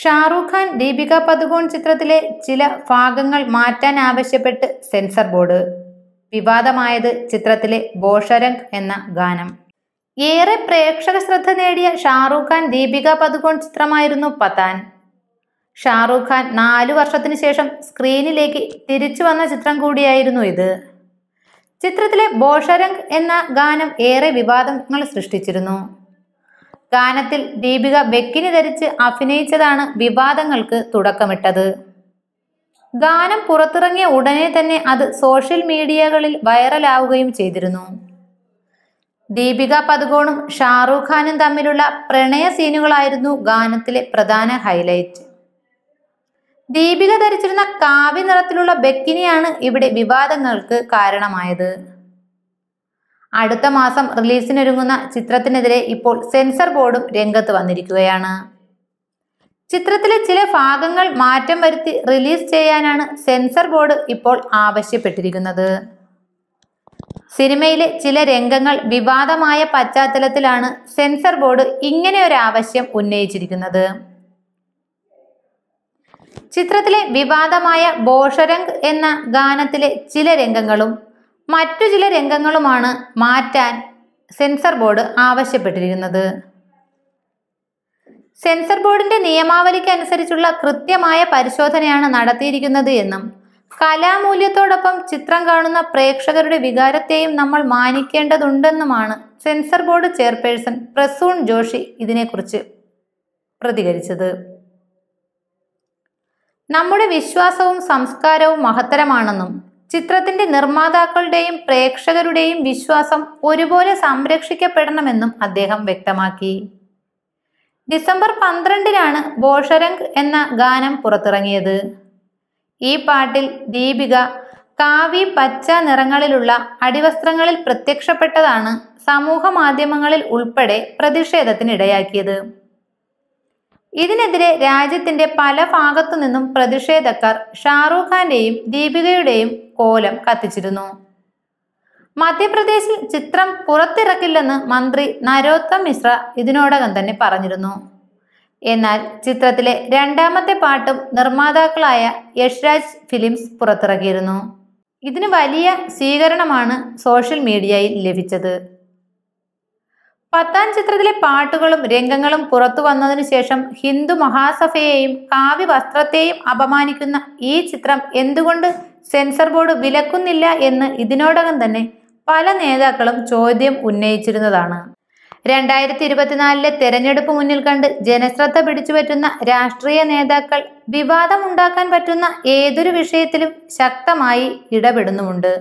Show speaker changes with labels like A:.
A: ഷാറൂഖ് ഖാൻ ദീപിക പദുകോൺ ചിത്രത്തിലെ ചില ഭാഗങ്ങൾ മാറ്റാൻ ആവശ്യപ്പെട്ട് സെൻസർ ബോർഡ് വിവാദമായത് ചിത്രത്തിലെ ബോഷരംഗ് എന്ന ഗാനം ഏറെ പ്രേക്ഷക ശ്രദ്ധ നേടിയ ഷാറൂഖ് ഖാൻ ദീപിക പദുകോൺ ചിത്രമായിരുന്നു പതാൻ ഷാറൂഖ് ഖാൻ നാലു വർഷത്തിനു ശേഷം സ്ക്രീനിലേക്ക് തിരിച്ചു വന്ന ചിത്രം കൂടിയായിരുന്നു ഇത് ചിത്രത്തിലെ ബോഷരംഗ് എന്ന ഗാനം ഏറെ വിവാദങ്ങൾ സൃഷ്ടിച്ചിരുന്നു ഗാനത്തിൽ ദീപിക ബെക്കിനി ധരിച്ച് അഭിനയിച്ചതാണ് വിവാദങ്ങൾക്ക് തുടക്കമിട്ടത് ഗാനം പുറത്തിറങ്ങിയ ഉടനെ തന്നെ അത് സോഷ്യൽ മീഡിയകളിൽ വൈറലാവുകയും ചെയ്തിരുന്നു ദീപിക പതുകോണും ഷാറൂഖ് ഖാനും തമ്മിലുള്ള പ്രണയ സീനുകളായിരുന്നു ഗാനത്തിലെ പ്രധാന ഹൈലൈറ്റ് ദീപിക ധരിച്ചിരുന്ന കാവ്യ നിറത്തിലുള്ള ബെക്കിനിയാണ് ഇവിടെ വിവാദങ്ങൾക്ക് കാരണമായത് അടുത്ത മാസം റിലീസിനൊരുങ്ങുന്ന ചിത്രത്തിനെതിരെ ഇപ്പോൾ സെൻസർ ബോർഡും രംഗത്ത് വന്നിരിക്കുകയാണ് ചിത്രത്തിലെ ചില ഭാഗങ്ങൾ മാറ്റം വരുത്തി റിലീസ് ചെയ്യാനാണ് സെൻസർ ബോർഡ് ഇപ്പോൾ ആവശ്യപ്പെട്ടിരിക്കുന്നത് സിനിമയിലെ ചില രംഗങ്ങൾ വിവാദമായ പശ്ചാത്തലത്തിലാണ് സെൻസർ ബോർഡ് ഇങ്ങനെ ഒരു ആവശ്യം ഉന്നയിച്ചിരിക്കുന്നത് ചിത്രത്തിലെ വിവാദമായ ബോഷരംഗ് എന്ന ഗാനത്തിലെ ചില രംഗങ്ങളും മറ്റു ചില രംഗങ്ങളുമാണ് മാറ്റാൻ സെൻസർ ബോർഡ് ആവശ്യപ്പെട്ടിരിക്കുന്നത് സെൻസർ ബോർഡിന്റെ നിയമാവലിക്ക് അനുസരിച്ചുള്ള കൃത്യമായ പരിശോധനയാണ് നടത്തിയിരിക്കുന്നത് എന്നും കലാമൂല്യത്തോടൊപ്പം ചിത്രം കാണുന്ന പ്രേക്ഷകരുടെ വികാരത്തെയും നമ്മൾ മാനിക്കേണ്ടതുണ്ടെന്നുമാണ് censor board chairperson Prasoon Joshi ഇതിനെക്കുറിച്ച് പ്രതികരിച്ചത് നമ്മുടെ വിശ്വാസവും സംസ്കാരവും മഹത്തരമാണെന്നും ചിത്രത്തിന്റെ നിർമ്മാതാക്കളുടെയും പ്രേക്ഷകരുടെയും വിശ്വാസം ഒരുപോലെ സംരക്ഷിക്കപ്പെടണമെന്നും അദ്ദേഹം വ്യക്തമാക്കി ഡിസംബർ പന്ത്രണ്ടിനാണ് ബോഷരംഗ് എന്ന ഗാനം പുറത്തിറങ്ങിയത് ഈ പാട്ടിൽ ദീപിക കാവി പച്ച നിറങ്ങളിലുള്ള അടിവസ്ത്രങ്ങളിൽ പ്രത്യക്ഷപ്പെട്ടതാണ് സമൂഹ മാധ്യമങ്ങളിൽ ഉൾപ്പെടെ പ്രതിഷേധത്തിനിടയാക്കിയത് ഇതിനെതിരെ രാജ്യത്തിന്റെ പല ഭാഗത്തു നിന്നും പ്രതിഷേധക്കാർ ഷാറൂഖ് ഖാന്റെയും ദീപികയുടെയും കോലം കത്തിച്ചിരുന്നു മധ്യപ്രദേശിൽ ചിത്രം പുറത്തിറക്കില്ലെന്ന് മന്ത്രി നരോത്തം മിശ്ര ഇതിനോടകം തന്നെ പറഞ്ഞിരുന്നു എന്നാൽ ചിത്രത്തിലെ രണ്ടാമത്തെ പാട്ടും നിർമ്മാതാക്കളായ യഷ്രാജ് ഫിലിംസ് പുറത്തിറക്കിയിരുന്നു ഇതിന് വലിയ സ്വീകരണമാണ് സോഷ്യൽ മീഡിയയിൽ ലഭിച്ചത് പത്താം ചിത്രത്തിലെ പാട്ടുകളും രംഗങ്ങളും പുറത്തു വന്നതിനു ശേഷം ഹിന്ദു മഹാസഭയെയും കാവ്യ വസ്ത്രത്തെയും അപമാനിക്കുന്ന ഈ ചിത്രം എന്തുകൊണ്ട് സെൻസർ ബോർഡ് വിലക്കുന്നില്ല എന്ന് ഇതിനോടകം തന്നെ പല നേതാക്കളും ചോദ്യം ഉന്നയിച്ചിരുന്നതാണ് രണ്ടായിരത്തി ഇരുപത്തിനാലിലെ തെരഞ്ഞെടുപ്പ് മുന്നിൽ കണ്ട് ജനശ്രദ്ധ പിടിച്ചുപറ്റുന്ന രാഷ്ട്രീയ നേതാക്കൾ വിവാദമുണ്ടാക്കാൻ പറ്റുന്ന ഏതൊരു വിഷയത്തിലും ശക്തമായി ഇടപെടുന്നുമുണ്ട്